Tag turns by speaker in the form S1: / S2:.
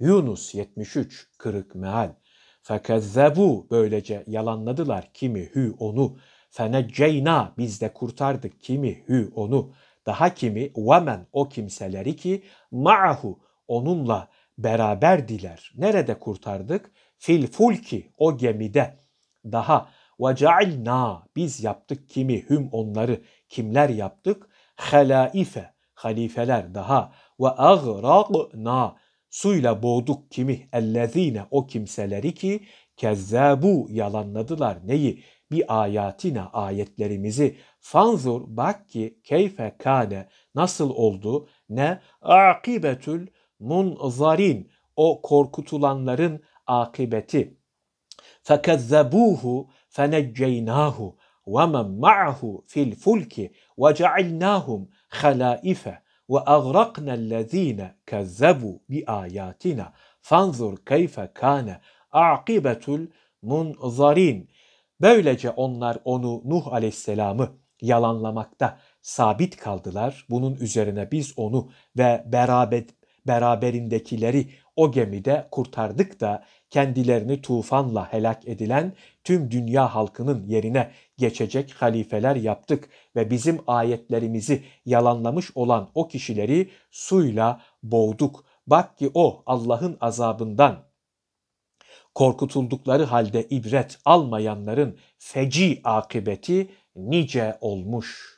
S1: Yunus 73 kırık meal. Fekezzebu böylece yalanladılar kimi hü onu. ceyna biz de kurtardık kimi hü onu. Daha kimi vemen o kimseleri ki ma'ahu onunla beraber diler. Nerede kurtardık? Fil fulki o gemide. Daha ve cealna biz yaptık kimi hüm onları kimler yaptık? Halaife halifeler daha ve agraqna Suyla boğduk kimi ellezine o kimseleri ki kezzabu yalanladılar neyi? Bir ayatina ayetlerimizi fanzur bak ki keyfe kane nasıl oldu ne akibetül munzarin o korkutulanların akibeti. Fekezzebuhu fenecceynâhu ve men ma'hu fil fulki ve cealnâhum halâife ve agraqna'llezinekezzebu bi ayatina fanzur keyfe kana akibetul munzarin. Böylece onlar onu Nuh aleyhisselamı yalanlamakta sabit kaldılar. Bunun üzerine biz onu ve beraber, beraberindekileri o gemide kurtardık da kendilerini tufanla helak edilen tüm dünya halkının yerine geçecek halifeler yaptık ve bizim ayetlerimizi yalanlamış olan o kişileri suyla boğduk. Bak ki o Allah'ın azabından korkutuldukları halde ibret almayanların feci akıbeti nice olmuş.''